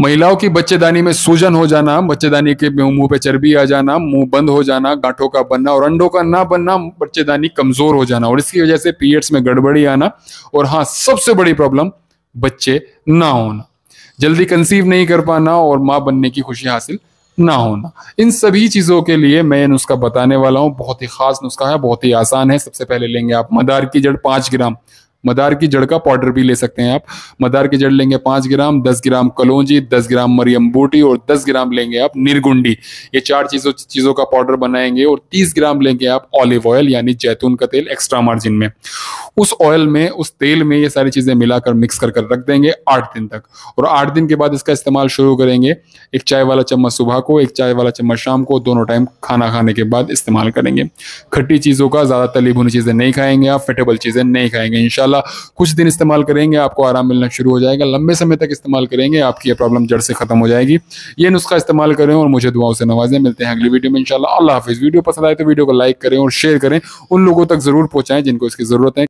महिलाओं की बच्चेदानी में सूजन हो जाना बच्चेदानी के मुंह पे चर्बी आ जाना मुंह बंद हो जाना गांठों का बनना और अंडों का ना बनना बच्चेदानी कमजोर हो जाना और इसकी वजह से पीरियड्स में गड़बड़ी आना और हाँ सबसे बड़ी प्रॉब्लम बच्चे ना होना जल्दी कंसीव नहीं कर पाना और माँ बनने की खुशी हासिल ना होना इन सभी चीज़ों के लिए मैं नुस्खा बताने वाला हूँ बहुत ही खास नुस्खा है बहुत ही आसान है सबसे पहले लेंगे आप मदार की जड़ पांच ग्राम मदार की जड़ का पाउडर भी ले सकते हैं आप मदार की जड़ लेंगे पांच ग्राम दस ग्राम कलौजी दस ग्राम मरियम बूटी और दस ग्राम लेंगे आप निरगुंडी ये चार चीज़ों चीज़ों का पाउडर बनाएंगे और तीस ग्राम लेंगे आप ऑलिव ऑयल यानी जैतून का तेल एक्स्ट्रा मार्जिन में उस ऑयल में उस तेल में ये सारी चीज़ें मिलाकर मिक्स कर कर रख देंगे आठ दिन तक और आठ दिन के बाद इसका इस्तेमाल शुरू करेंगे एक चाय वाला चम्मच सुबह को एक चाय वाला चम्मच शाम को दोनों टाइम खाना खाने के बाद इस्तेमाल करेंगे खट्टी चीज़ों का ज़्यादा तली भुनी चीज़ें नहीं खाएंगे आप फेटेबल चीज़ें नहीं खाएंगे इनशाला कुछ दिन इस्तेमाल करेंगे आपको आराम मिलना शुरू हो जाएगा लंबे समय तक इस्तेमाल करेंगे आपकी ये प्रॉब्लम जड़ से खत्म हो जाएगी ये नुस्खा इस्तेमाल करें और मुझे दुआओं से नवाजें मिलते हैं अगली वीडियो में इनशाला अल्लाह हाफिज़ वीडियो पसंद आए तो वीडियो को लाइक करें और शेयर करें उन लोगों तक ज़रूर पहुंचाएं जिनको इसकी ज़रूरत है